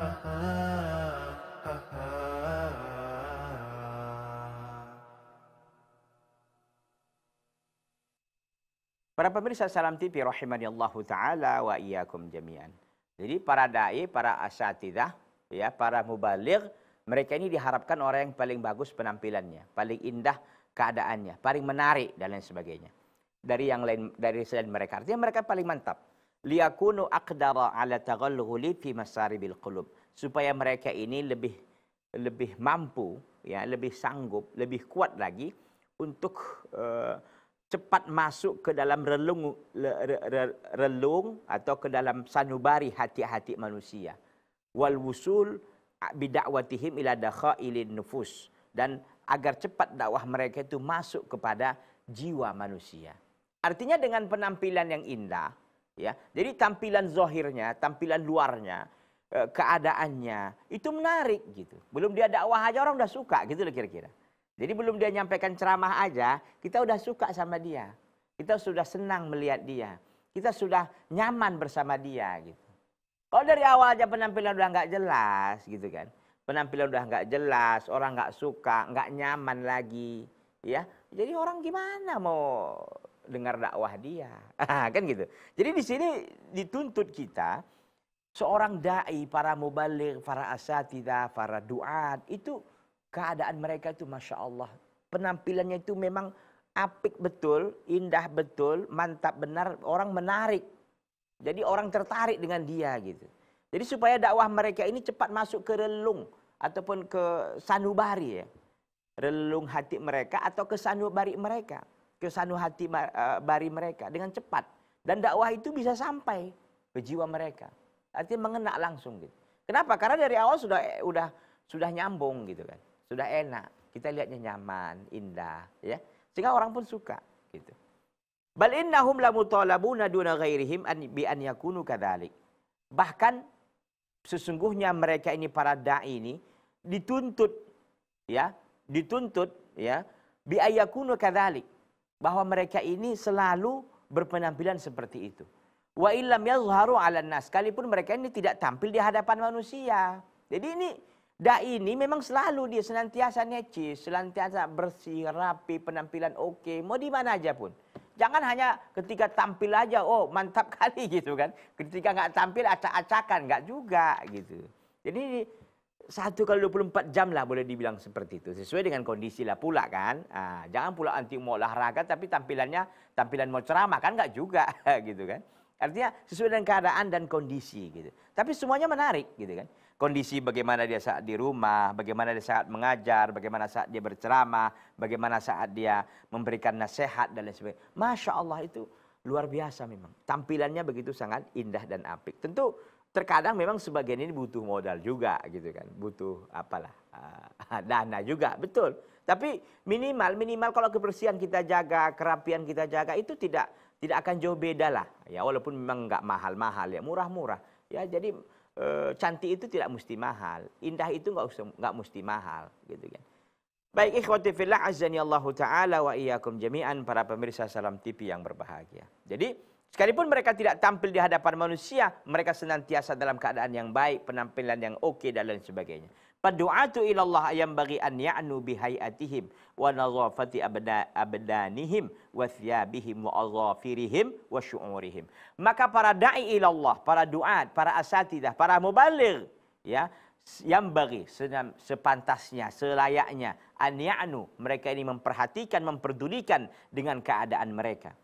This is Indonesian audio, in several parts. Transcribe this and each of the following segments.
Para pemirsa Salam TV rahimani Allah taala wa iyyakum jami'an. Jadi para dai, para asatidah, ya, para mubaligh, mereka ini diharapkan orang yang paling bagus penampilannya, paling indah keadaannya, paling menarik dan lain sebagainya. Dari yang lain dari selain mereka, artinya mereka paling mantap. liyakunu akdara ala taghalluli fi masaribil qulub supaya mereka ini lebih lebih mampu ya lebih sanggup lebih kuat lagi untuk uh, cepat masuk ke dalam relung le, re, re, relung atau ke dalam sanubari hati-hati manusia wal wusul bidakwatihim ila dakhailin nufus dan agar cepat dakwah mereka itu masuk kepada jiwa manusia artinya dengan penampilan yang indah ya. Jadi tampilan zohirnya, tampilan luarnya, eh, keadaannya itu menarik gitu. Belum dia dakwah aja orang udah suka gitu loh kira-kira. Jadi belum dia nyampaikan ceramah aja, kita udah suka sama dia. Kita sudah senang melihat dia. Kita sudah nyaman bersama dia gitu. Kalau dari awal aja penampilan udah nggak jelas gitu kan. Penampilan udah nggak jelas, orang nggak suka, nggak nyaman lagi, ya. Jadi orang gimana mau dengar dakwah dia. kan gitu. Jadi di sini dituntut kita seorang dai, para mubalir, para asatida, para duat itu keadaan mereka itu masya Allah penampilannya itu memang apik betul, indah betul, mantap benar, orang menarik. Jadi orang tertarik dengan dia gitu. Jadi supaya dakwah mereka ini cepat masuk ke relung ataupun ke sanubari ya. Relung hati mereka atau ke sanubari mereka kesanu hati e, bari mereka dengan cepat dan dakwah itu bisa sampai ke jiwa mereka. Artinya mengena langsung gitu. Kenapa? Karena dari awal sudah sudah e, sudah nyambung gitu kan. Sudah enak. Kita lihatnya nyaman, indah ya. Sehingga orang pun suka gitu. Bal innahum mutalabuna duna ghairihim an bi an yakunu kadhalik Bahkan sesungguhnya mereka ini para dai ini dituntut ya, dituntut ya bi ayakunu kadhalik bahwa mereka ini selalu berpenampilan seperti itu. Wa illam yazharu 'alan nas, sekalipun mereka ini tidak tampil di hadapan manusia. Jadi ini dai ini memang selalu dia senantiasa necis, senantiasa bersih, rapi, penampilan oke, mau di mana aja pun. Jangan hanya ketika tampil aja, oh mantap kali gitu kan. Ketika nggak tampil acak-acakan, nggak juga gitu. Jadi satu kali 24 jam lah boleh dibilang seperti itu. Sesuai dengan kondisi lah pula kan. jangan pula anti mau olahraga tapi tampilannya tampilan mau ceramah kan enggak juga gitu kan. Artinya sesuai dengan keadaan dan kondisi gitu. Tapi semuanya menarik gitu kan. Kondisi bagaimana dia saat di rumah, bagaimana dia saat mengajar, bagaimana saat dia berceramah, bagaimana saat dia memberikan nasihat dan lain sebagainya. Masya Allah itu luar biasa memang. Tampilannya begitu sangat indah dan apik. Tentu terkadang memang sebagian ini butuh modal juga gitu kan butuh apalah uh, dana juga betul tapi minimal minimal kalau kebersihan kita jaga kerapian kita jaga itu tidak tidak akan jauh beda lah ya walaupun memang nggak mahal-mahal ya murah-murah ya jadi uh, cantik itu tidak mesti mahal indah itu nggak usah nggak mesti mahal gitu kan baik ikhwati fillah azza Allah taala wa iyyakum jami'an para pemirsa salam TV yang berbahagia jadi Sekalipun mereka tidak tampil di hadapan manusia, mereka senantiasa dalam keadaan yang baik, penampilan yang okey dan lain sebagainya. Padu'atu ila Allah ayam bagi an ya'nu bihai'atihim wa abdanihim wa thiyabihim wa azafirihim wa syu'urihim. Maka para da'i ila Allah, para doa, para asatidah, para mubalir, ya, yang bagi sepantasnya, selayaknya, an ya'nu, mereka ini memperhatikan, memperdulikan dengan keadaan mereka.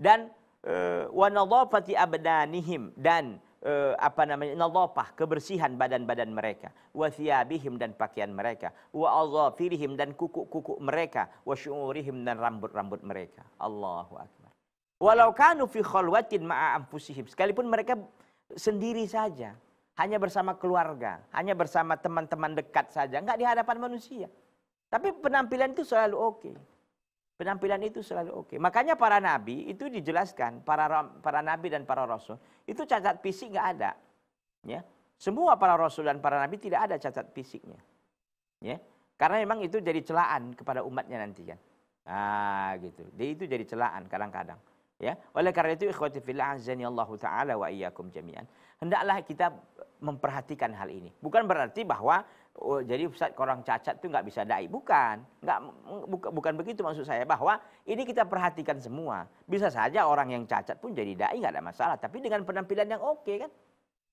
Dan Eh, wa nadhafati abdanihim dan eh, apa namanya nadhafah kebersihan badan-badan mereka wa thiyabihim dan pakaian mereka wa azafirihim dan kuku-kuku mereka wa syu'urihim dan rambut-rambut mereka Allahu akbar walau kanu fi khalwatin ma'a anfusihim sekalipun mereka sendiri saja hanya bersama keluarga hanya bersama teman-teman dekat saja enggak di hadapan manusia tapi penampilan itu selalu oke okay. Penampilan itu selalu oke. Okay. Makanya para nabi itu dijelaskan, para para nabi dan para rasul itu cacat fisik nggak ada. Ya, semua para rasul dan para nabi tidak ada cacat fisiknya. Ya, karena memang itu jadi celaan kepada umatnya nanti kan. Ah gitu. Jadi itu jadi celaan kadang-kadang. Ya, oleh karena itu ikhwati fillah azani Allah taala wa iyyakum jami'an. Hendaklah kita memperhatikan hal ini. Bukan berarti bahwa oh, jadi Ustaz orang cacat itu nggak bisa dai, bukan. Nggak buka, bukan begitu maksud saya bahwa ini kita perhatikan semua. Bisa saja orang yang cacat pun jadi dai nggak ada masalah, tapi dengan penampilan yang oke okay, kan.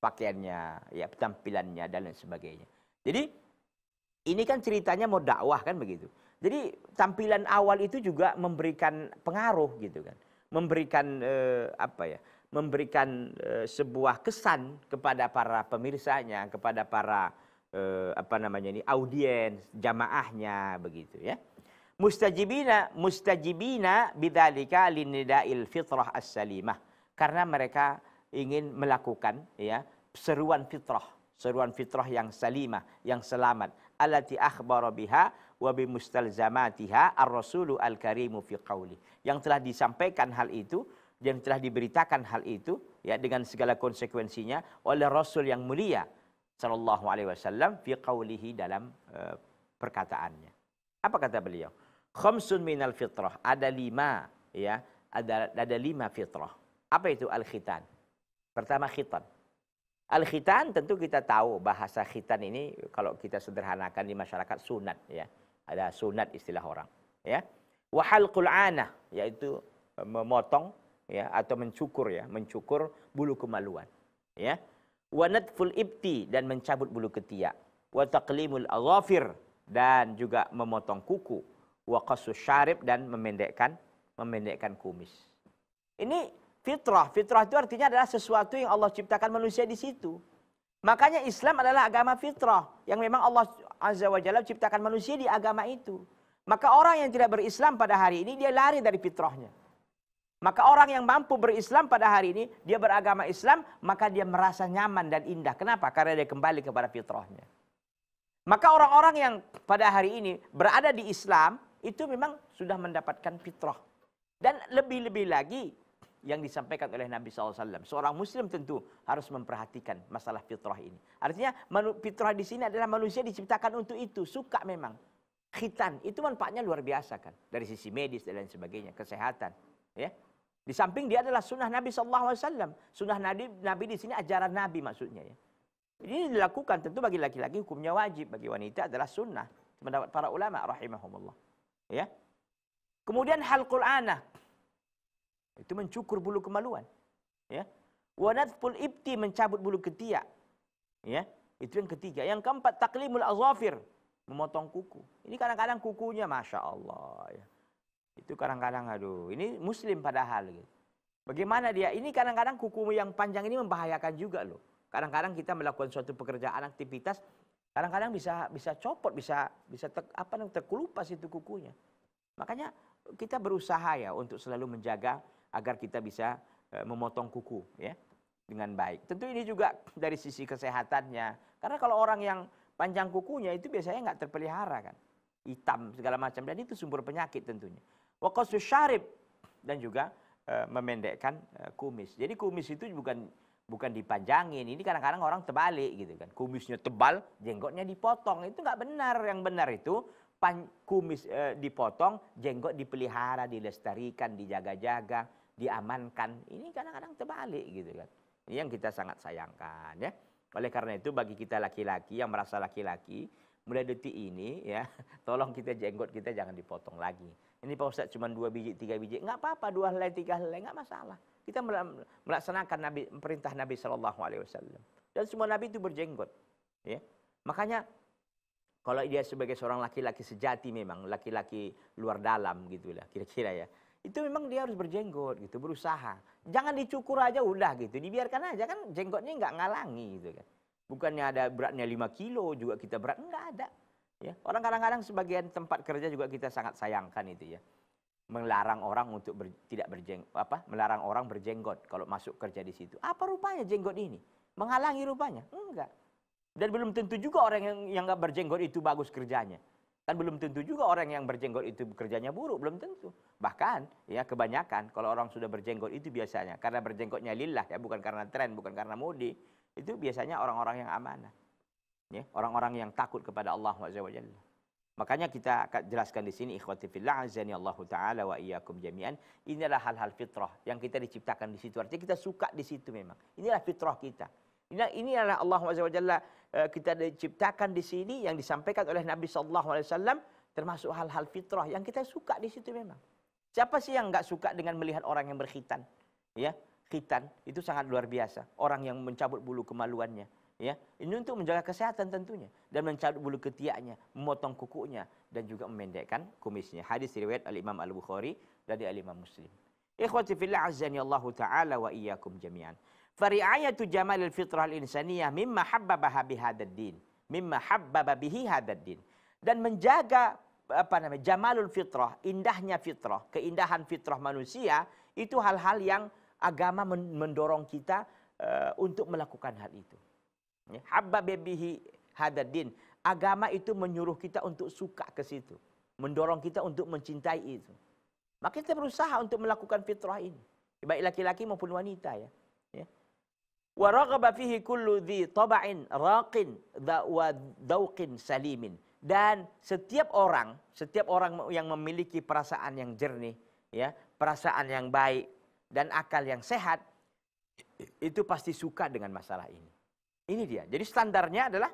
Pakaiannya, ya penampilannya dan lain sebagainya. Jadi ini kan ceritanya mau dakwah kan begitu. Jadi tampilan awal itu juga memberikan pengaruh gitu kan memberikan eh, apa ya? memberikan eh, sebuah kesan kepada para pemirsanya, kepada para eh, apa namanya ini audiens, jamaahnya begitu ya. Mustajibina mustajibina bidzalika linidail fitrah as-salimah. Karena mereka ingin melakukan ya seruan fitrah seruan fitrah yang salimah, yang selamat. Alati akhbara biha wa mustalzamatiha ar-rasulu al-karimu fi qawli. Yang telah disampaikan hal itu, yang telah diberitakan hal itu ya dengan segala konsekuensinya oleh Rasul yang mulia sallallahu alaihi wasallam fi qawlihi dalam uh, perkataannya. Apa kata beliau? Khamsun minal fitrah. Ada lima ya, ada ada lima fitrah. Apa itu al-khitan? Pertama khitan. Al-khitan tentu kita tahu bahasa khitan ini kalau kita sederhanakan di masyarakat sunat ya. Ada sunat istilah orang ya. Wa halqul anah yaitu memotong ya atau mencukur ya, mencukur bulu kemaluan ya. Wa nadful ibti dan mencabut bulu ketiak. Wa taqlimul aghafir dan juga memotong kuku. Wa qasus syarib dan memendekkan memendekkan kumis. Ini fitrah. Fitrah itu artinya adalah sesuatu yang Allah ciptakan manusia di situ. Makanya Islam adalah agama fitrah yang memang Allah Azza wa Jalla ciptakan manusia di agama itu. Maka orang yang tidak berislam pada hari ini dia lari dari fitrahnya. Maka orang yang mampu berislam pada hari ini dia beragama Islam maka dia merasa nyaman dan indah. Kenapa? Karena dia kembali kepada fitrahnya. Maka orang-orang yang pada hari ini berada di Islam itu memang sudah mendapatkan fitrah. Dan lebih-lebih lagi yang disampaikan oleh Nabi SAW. Seorang Muslim tentu harus memperhatikan masalah fitrah ini. Artinya fitrah di sini adalah manusia diciptakan untuk itu. Suka memang. Khitan itu manfaatnya luar biasa kan. Dari sisi medis dan lain sebagainya. Kesehatan. Ya. Di samping dia adalah sunnah Nabi SAW. Sunnah Nabi, Nabi di sini ajaran Nabi maksudnya ya. Ini dilakukan tentu bagi laki-laki hukumnya wajib. Bagi wanita adalah sunnah. mendapat para ulama rahimahumullah. Ya. Kemudian hal Qur'anah. Itu mencukur bulu kemaluan. Ya. Wanatful ibti mencabut bulu ketiak. Ya. Itu yang ketiga. Yang keempat taklimul azafir. Memotong kuku. Ini kadang-kadang kukunya Masya Allah. Ya. Itu kadang-kadang aduh. Ini muslim padahal. Gitu. Bagaimana dia? Ini kadang-kadang kuku yang panjang ini membahayakan juga loh. Kadang-kadang kita melakukan suatu pekerjaan aktivitas kadang-kadang bisa bisa copot bisa bisa ter, apa yang terkelupas itu kukunya makanya kita berusaha ya untuk selalu menjaga agar kita bisa eh, memotong kuku ya dengan baik. Tentu ini juga dari sisi kesehatannya. Karena kalau orang yang panjang kukunya itu biasanya nggak terpelihara kan. Hitam segala macam dan itu sumber penyakit tentunya. Waqasu syarib dan juga e, memendekkan e, kumis. Jadi kumis itu bukan bukan dipanjangin. Ini kadang-kadang orang terbalik gitu kan. Kumisnya tebal, jenggotnya dipotong. Itu nggak benar. Yang benar itu pan, kumis e, dipotong, jenggot dipelihara, dilestarikan, dijaga-jaga diamankan. Ini kadang-kadang terbalik gitu kan. Ini yang kita sangat sayangkan ya. Oleh karena itu bagi kita laki-laki yang merasa laki-laki, mulai detik ini ya, tolong kita jenggot kita jangan dipotong lagi. Ini Pak Ustaz cuma dua biji, tiga biji, nggak apa-apa dua helai, tiga helai, nggak masalah. Kita melaksanakan Nabi, perintah Nabi Shallallahu Alaihi Wasallam. Dan semua Nabi itu berjenggot. Ya. Makanya kalau dia sebagai seorang laki-laki sejati memang laki-laki luar dalam gitulah kira-kira ya itu memang dia harus berjenggot gitu, berusaha. Jangan dicukur aja udah gitu, dibiarkan aja kan jenggotnya nggak ngalangi gitu kan. Bukannya ada beratnya 5 kilo juga kita berat, nggak ada. Ya, orang kadang-kadang sebagian tempat kerja juga kita sangat sayangkan itu ya. Melarang orang untuk ber, tidak berjeng apa? Melarang orang berjenggot kalau masuk kerja di situ. Apa rupanya jenggot ini? Menghalangi rupanya? Enggak. Dan belum tentu juga orang yang yang nggak berjenggot itu bagus kerjanya. Kan belum tentu juga orang yang berjenggot itu kerjanya buruk, belum tentu. Bahkan ya kebanyakan kalau orang sudah berjenggot itu biasanya karena berjenggotnya lillah ya bukan karena tren, bukan karena mode. Itu biasanya orang-orang yang amanah. Ya, orang-orang yang takut kepada Allah Subhanahu Makanya kita jelaskan di sini ikhwati fillah azani Allah taala wa iyyakum jami'an. Inilah hal-hal fitrah yang kita diciptakan di situ. Artinya kita suka di situ memang. Inilah fitrah kita. Nah, ini adalah Allah Jalla eh, kita diciptakan di sini yang disampaikan oleh Nabi sallallahu alaihi wasallam termasuk hal-hal fitrah yang kita suka di situ memang. Siapa sih yang enggak suka dengan melihat orang yang berkhitan? Ya, khitan itu sangat luar biasa. Orang yang mencabut bulu kemaluannya, ya. Ini untuk menjaga kesehatan tentunya dan mencabut bulu ketiaknya, memotong kukunya dan juga memendekkan kumisnya. Hadis riwayat Al Imam Al Bukhari dari Al Imam Muslim. Ikhwati fillah azani Allah taala wa iyyakum jami'an. Fari'ayatu jamalil fitrah insaniyah mimma habbabaha bihadad din. Mimma habbaba bihi hadad din. Dan menjaga apa namanya jamalul fitrah, indahnya fitrah, keindahan fitrah manusia itu hal-hal yang agama mendorong kita uh, untuk melakukan hal itu. Ya, Habbabihi hadadin. Agama itu menyuruh kita untuk suka ke situ, mendorong kita untuk mencintai itu. Maka kita berusaha untuk melakukan fitrah ini, baik laki-laki maupun wanita ya. Wa raghaba fihi kullu dhi taba'in raqin wa salimin. Dan setiap orang, setiap orang yang memiliki perasaan yang jernih, ya, perasaan yang baik dan akal yang sehat itu pasti suka dengan masalah ini. Ini dia. Jadi standarnya adalah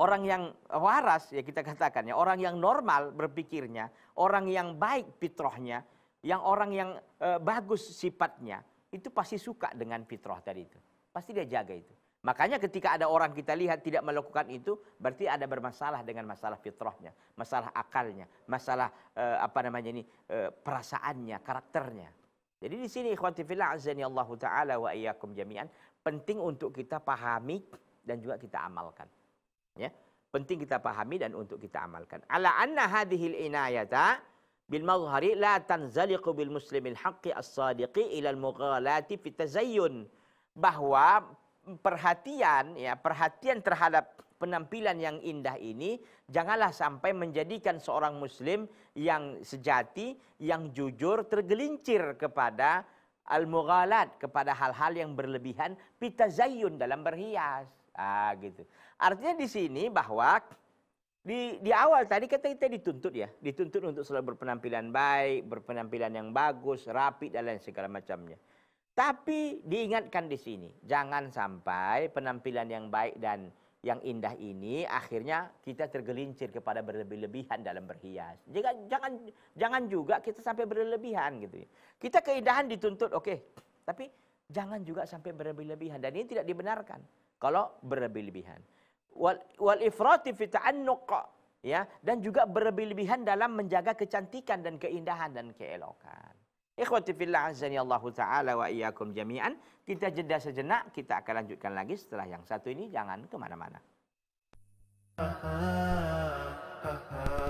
orang yang waras ya kita katakan ya, orang yang normal berpikirnya, orang yang baik fitrahnya, yang orang yang e, bagus sifatnya, itu pasti suka dengan fitrah tadi itu. Pasti dia jaga itu. Makanya ketika ada orang kita lihat tidak melakukan itu, berarti ada bermasalah dengan masalah fitrahnya, masalah akalnya, masalah eh, apa namanya ini eh, perasaannya, karakternya. Jadi di sini ikhwati fillah azani Allah taala wa iyyakum jami'an, penting untuk kita pahami dan juga kita amalkan. Ya. Penting kita pahami dan untuk kita amalkan. Ala anna hadhil inayata bil mazhari la tanzaliqu bil muslimil haqqi as-sadiqi ila al mughalati fi tazayyun bahwa perhatian ya perhatian terhadap penampilan yang indah ini janganlah sampai menjadikan seorang muslim yang sejati yang jujur tergelincir kepada al-mughalat kepada hal-hal yang berlebihan zayun dalam berhias ah gitu artinya di sini bahwa di di awal tadi kata kita dituntut ya, dituntut untuk selalu berpenampilan baik, berpenampilan yang bagus, rapi dan lain segala macamnya. Tapi diingatkan di sini, jangan sampai penampilan yang baik dan yang indah ini akhirnya kita tergelincir kepada berlebih-lebihan dalam berhias. Jangan jangan jangan juga kita sampai berlebihan gitu. ya. Kita keindahan dituntut oke, okay. tapi jangan juga sampai berlebih-lebihan dan ini tidak dibenarkan kalau berlebih-lebihan. wal, wal ifrati fi ta'annuq ya dan juga berlebihan dalam menjaga kecantikan dan keindahan dan keelokan. Ikhwati fillah azani Allahu taala wa iyyakum jami'an. Kita jeda sejenak, kita akan lanjutkan lagi setelah yang satu ini jangan ke mana-mana. Ha ha ha ha